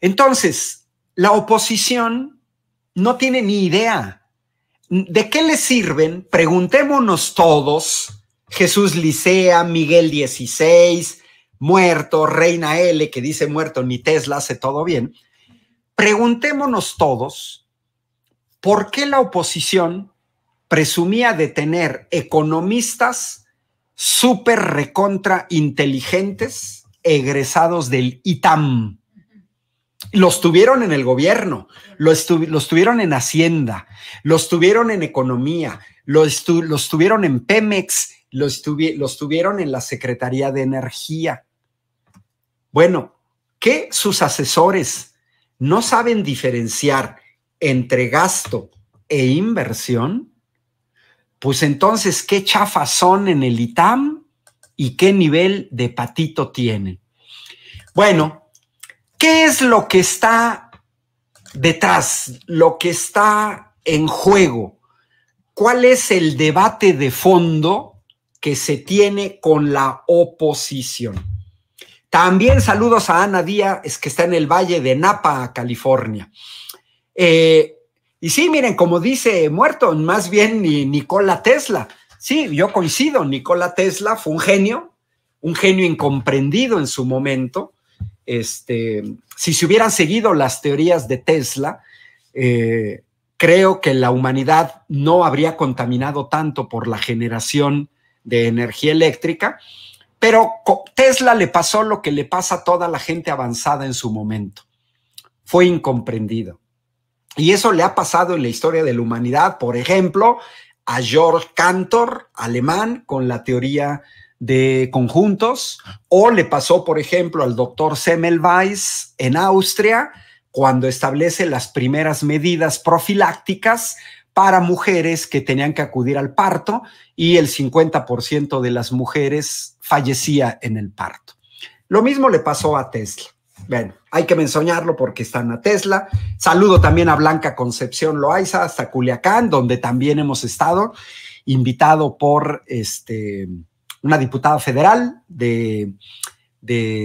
Entonces, la oposición no tiene ni idea. ¿De qué le sirven? Preguntémonos todos, Jesús Licea, Miguel 16, muerto, Reina L, que dice muerto, ni Tesla hace todo bien. Preguntémonos todos, ¿por qué la oposición presumía de tener economistas súper recontra inteligentes egresados del ITAM? Los tuvieron en el gobierno, los, tuvieron en Hacienda, los tuvieron en Economía, los, tuvieron en Pemex, los, tuvieron en la Secretaría de Energía. Bueno, que sus asesores no saben diferenciar entre gasto e inversión, pues entonces, ¿qué chafas son en el ITAM y qué nivel de patito tienen? Bueno, ¿Qué es lo que está detrás, lo que está en juego? ¿Cuál es el debate de fondo que se tiene con la oposición? También saludos a Ana Díaz, que está en el Valle de Napa, California. Eh, y sí, miren, como dice Muerto, más bien ni Nikola Tesla. Sí, yo coincido, Nikola Tesla fue un genio, un genio incomprendido en su momento, este, si se hubieran seguido las teorías de Tesla, eh, creo que la humanidad no habría contaminado tanto por la generación de energía eléctrica, pero Tesla le pasó lo que le pasa a toda la gente avanzada en su momento. Fue incomprendido. Y eso le ha pasado en la historia de la humanidad, por ejemplo, a Georg Cantor, alemán, con la teoría de conjuntos, o le pasó, por ejemplo, al doctor Semmelweis en Austria, cuando establece las primeras medidas profilácticas para mujeres que tenían que acudir al parto y el 50% de las mujeres fallecía en el parto. Lo mismo le pasó a Tesla. Bueno, hay que mensoñarlo porque están a Tesla. Saludo también a Blanca Concepción Loaiza hasta Culiacán, donde también hemos estado invitado por este una diputada federal de,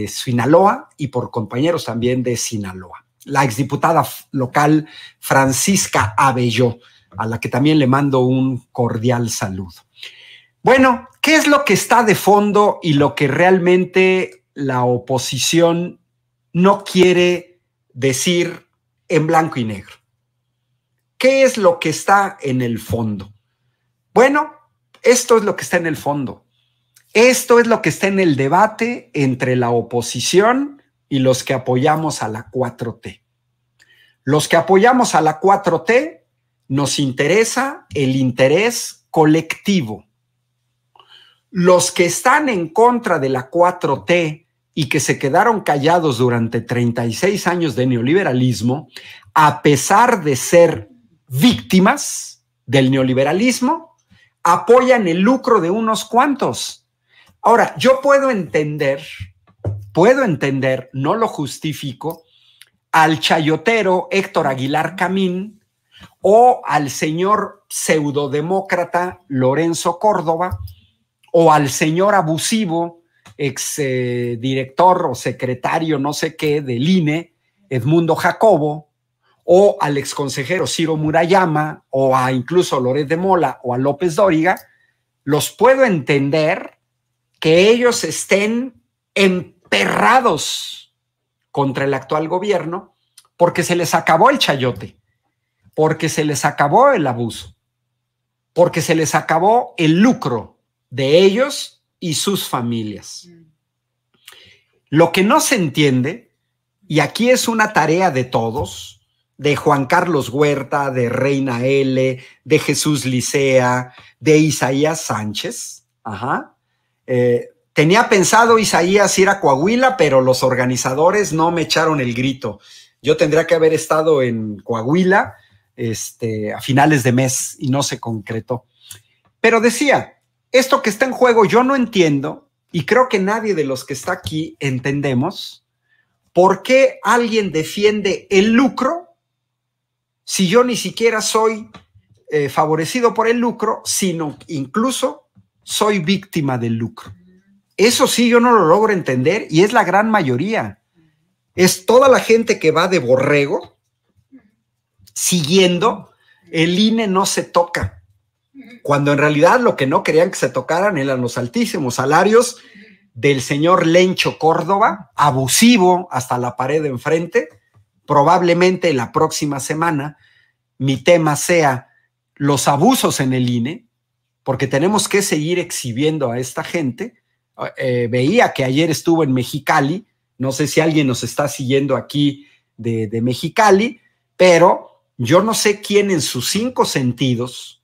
Sinaloa y por compañeros también de Sinaloa. La exdiputada local Francisca Abelló, a la que también le mando un cordial saludo. Bueno, ¿qué es lo que está de fondo y lo que realmente la oposición no quiere decir en blanco y negro? ¿Qué es lo que está en el fondo? Bueno, esto es lo que está en el fondo. Esto es lo que está en el debate entre la oposición y los que apoyamos a la 4T. Los que apoyamos a la 4T nos interesa el interés colectivo. Los que están en contra de la 4T y que se quedaron callados durante 36 años de neoliberalismo, a pesar de ser víctimas del neoliberalismo, apoyan el lucro de unos cuantos Ahora, yo puedo entender, puedo entender, no lo justifico, al chayotero Héctor Aguilar Camín o al señor pseudodemócrata Lorenzo Córdoba o al señor abusivo ex eh, director o secretario no sé qué del INE, Edmundo Jacobo, o al ex consejero Ciro Murayama, o a incluso Loret de Mola, o a López Dóriga, los puedo entender que ellos estén emperrados contra el actual gobierno porque se les acabó el chayote, porque se les acabó el abuso, porque se les acabó el lucro de ellos y sus familias. Mm. Lo que no se entiende, y aquí es una tarea de todos, de Juan Carlos Huerta, de Reina L, de Jesús Licea, de Isaías Sánchez, ajá, eh, tenía pensado Isaías ir a Coahuila, pero los organizadores no me echaron el grito. Yo tendría que haber estado en Coahuila este, a finales de mes y no se concretó. Pero decía, esto que está en juego yo no entiendo y creo que nadie de los que está aquí entendemos por qué alguien defiende el lucro si yo ni siquiera soy eh, favorecido por el lucro, sino incluso soy víctima del lucro. Eso sí, yo no lo logro entender y es la gran mayoría. Es toda la gente que va de borrego siguiendo, el INE no se toca, cuando en realidad lo que no querían que se tocaran eran los altísimos salarios del señor Lencho Córdoba, abusivo hasta la pared de enfrente. Probablemente la próxima semana mi tema sea los abusos en el INE, porque tenemos que seguir exhibiendo a esta gente. Eh, veía que ayer estuvo en Mexicali, no sé si alguien nos está siguiendo aquí de, Mexicali, pero yo no sé quién en sus cinco sentidos,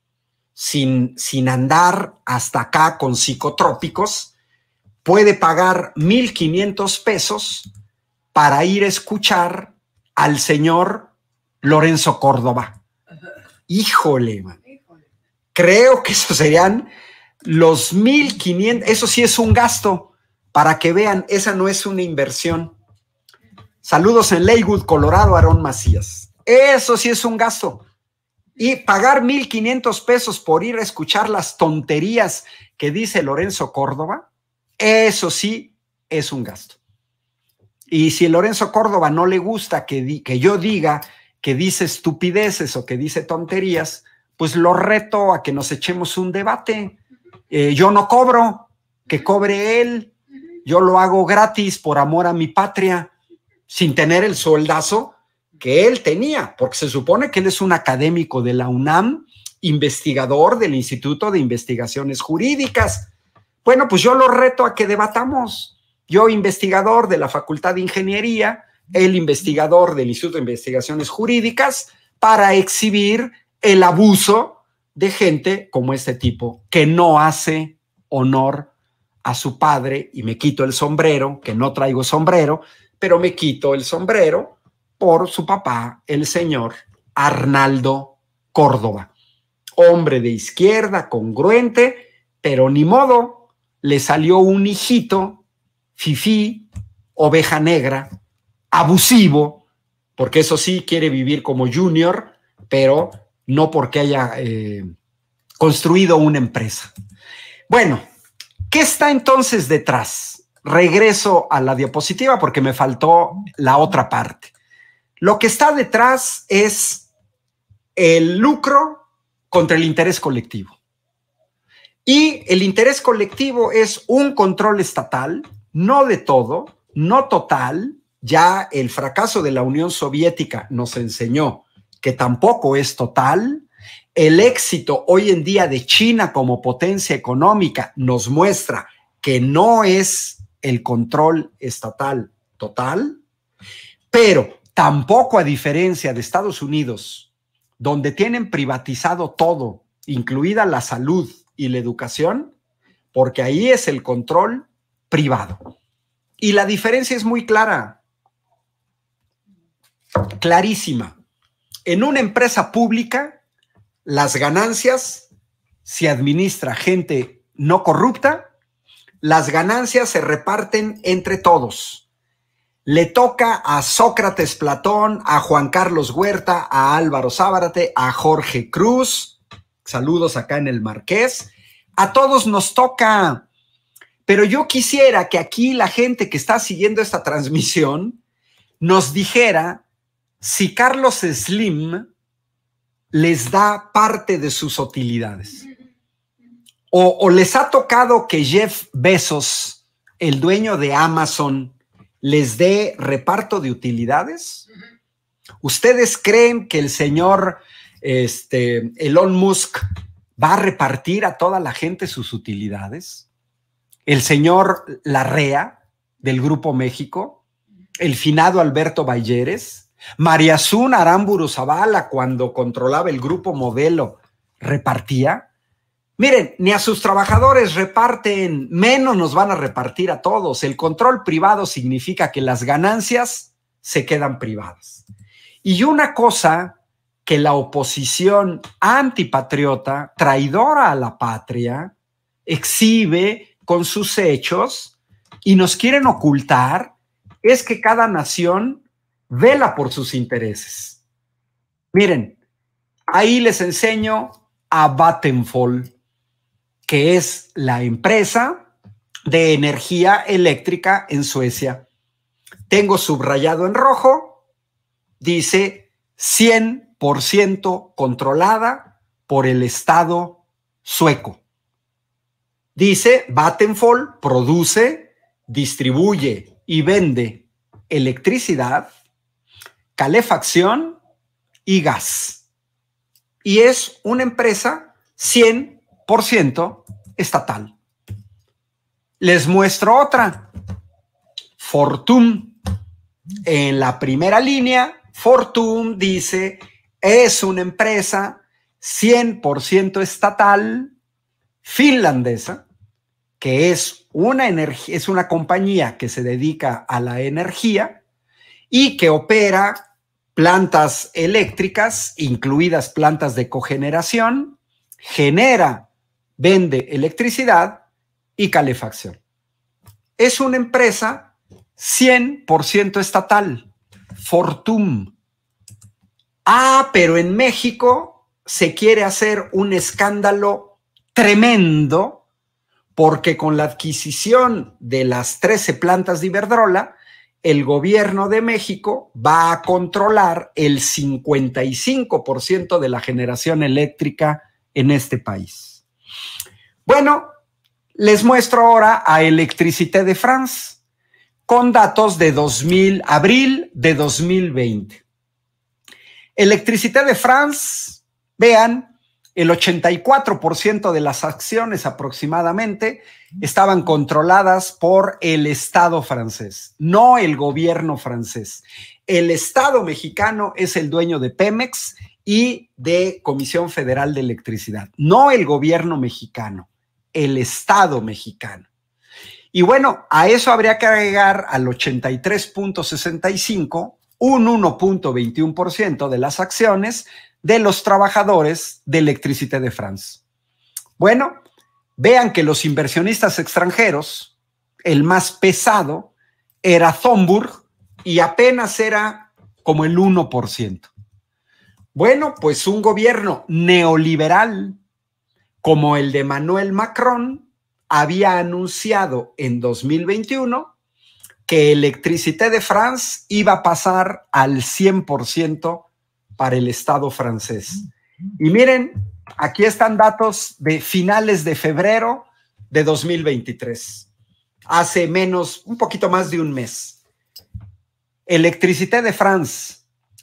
sin, sin andar hasta acá con psicotrópicos, puede pagar 1.500 pesos para ir a escuchar al señor Lorenzo Córdoba. Híjole, man. Creo que eso serían los 1500. Eso sí es un gasto. Para que vean, esa no es una inversión. Saludos en Leywood, Colorado, Aarón Macías. Eso sí es un gasto. Y pagar 1500 pesos por ir a escuchar las tonterías que dice Lorenzo Córdoba, eso sí es un gasto. Y si Lorenzo Córdoba no le gusta que, que yo diga que dice estupideces o que dice tonterías, pues lo reto a que nos echemos un debate. Eh, yo no cobro, que cobre él. Yo lo hago gratis por amor a mi patria, sin tener el soldazo que él tenía, porque se supone que él es un académico de la UNAM, investigador del Instituto de Investigaciones Jurídicas. Bueno, pues yo lo reto a que debatamos. Yo, investigador de la Facultad de Ingeniería, el investigador del Instituto de Investigaciones Jurídicas, para exhibir el abuso de gente como este tipo, que no hace honor a su padre y me quito el sombrero, que no traigo sombrero, pero me quito el sombrero por su papá, el señor Arnaldo Córdoba. Hombre de izquierda, congruente, pero ni modo, le salió un hijito, fifí, oveja negra, abusivo, porque eso sí quiere vivir como junior, pero no porque haya eh, construido una empresa. Bueno, ¿qué está entonces detrás? Regreso a la diapositiva porque me faltó la otra parte. Lo que está detrás es el lucro contra el interés colectivo. Y el interés colectivo es un control estatal, no de todo, no total. Ya el fracaso de la Unión Soviética nos enseñó que tampoco es total. El éxito hoy en día de China como potencia económica nos muestra que no es el control estatal total, pero tampoco a diferencia de Estados Unidos, donde tienen privatizado todo, incluida la salud y la educación, porque ahí es el control privado. Y la diferencia es muy clara, clarísima. En una empresa pública, las ganancias si administra gente no corrupta, las ganancias se reparten entre todos. Le toca a Sócrates Platón, a Juan Carlos Huerta, a Álvaro Sábarate, a Jorge Cruz, saludos acá en el Marqués, a todos nos toca. Pero yo quisiera que aquí la gente que está siguiendo esta transmisión nos dijera si Carlos Slim les da parte de sus utilidades. O, les ha tocado que Jeff Bezos, el dueño de Amazon, les dé reparto de utilidades. ¿Ustedes creen que el señor este, Elon Musk va a repartir a toda la gente sus utilidades? El señor Larrea del Grupo México, el finado Alberto Valleres? María Zun Aramburu Zavala, cuando controlaba el grupo modelo, repartía. Miren, ni a sus trabajadores reparten, menos nos van a repartir a todos. El control privado significa que las ganancias se quedan privadas. Y una cosa que la oposición antipatriota, traidora a la patria, exhibe con sus hechos y nos quieren ocultar es que cada nación vela por sus intereses. Miren, ahí les enseño a Vattenfall, que es la empresa de energía eléctrica en Suecia. Tengo subrayado en rojo, dice 100% controlada por el Estado sueco. Dice Vattenfall produce, distribuye y vende electricidad calefacción y gas. Y es una empresa 100% estatal. Les muestro otra. Fortum. En la primera línea, Fortum dice, es una empresa 100% estatal finlandesa, que es una, es una compañía que se dedica a la energía y que opera plantas eléctricas, incluidas plantas de cogeneración, genera, vende electricidad y calefacción. Es una empresa 100% estatal, Fortum. Ah, pero en México se quiere hacer un escándalo tremendo porque con la adquisición de las 13 plantas de Iberdrola, el gobierno de México va a controlar el 55% de la generación eléctrica en este país. Bueno, les muestro ahora a Electricité de France con datos de 2000, abril de 2020. Electricité de France, vean, el 84% de las acciones aproximadamente estaban controladas por el Estado francés, no el gobierno francés. El Estado mexicano es el dueño de Pemex y de Comisión Federal de Electricidad, no el gobierno mexicano, el Estado mexicano. Y bueno, a eso habría que agregar al 83.65 un 1.21% de las acciones de los trabajadores de Electricité de France. Bueno, vean que los inversionistas extranjeros, el más pesado era Thomburg y apenas era como el 1%. Bueno, pues un gobierno neoliberal como el de Manuel Macron había anunciado en 2021 que Electricité de France iba a pasar al 100% para el Estado francés. Y miren, aquí están datos de finales de febrero de 2023, hace menos, un poquito más de un mes. Electricité de France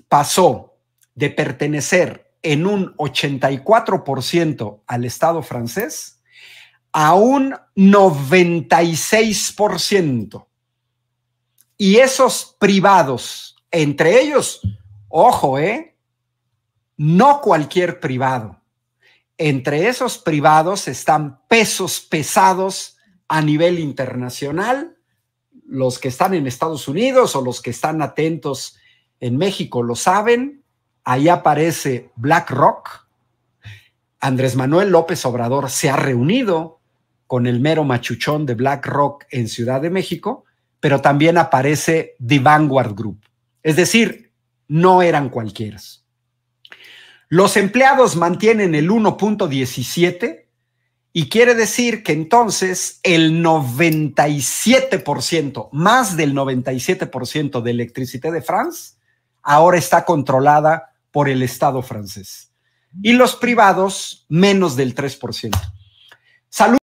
pasó de pertenecer en un 84% al Estado francés a un 96%. Y esos privados, entre ellos, ojo, ¿eh? no cualquier privado. Entre esos privados están pesos pesados a nivel internacional, los que están en Estados Unidos o los que están atentos en México lo saben, ahí aparece BlackRock. Andrés Manuel López Obrador se ha reunido con el mero machuchón de BlackRock en Ciudad de México, pero también aparece The Vanguard Group. Es decir, no eran cualquiera. Los empleados mantienen el 1.17 y quiere decir que entonces el 97%, más del 97% de electricidad de France, ahora está controlada por el Estado francés. Y los privados, menos del 3%. Salud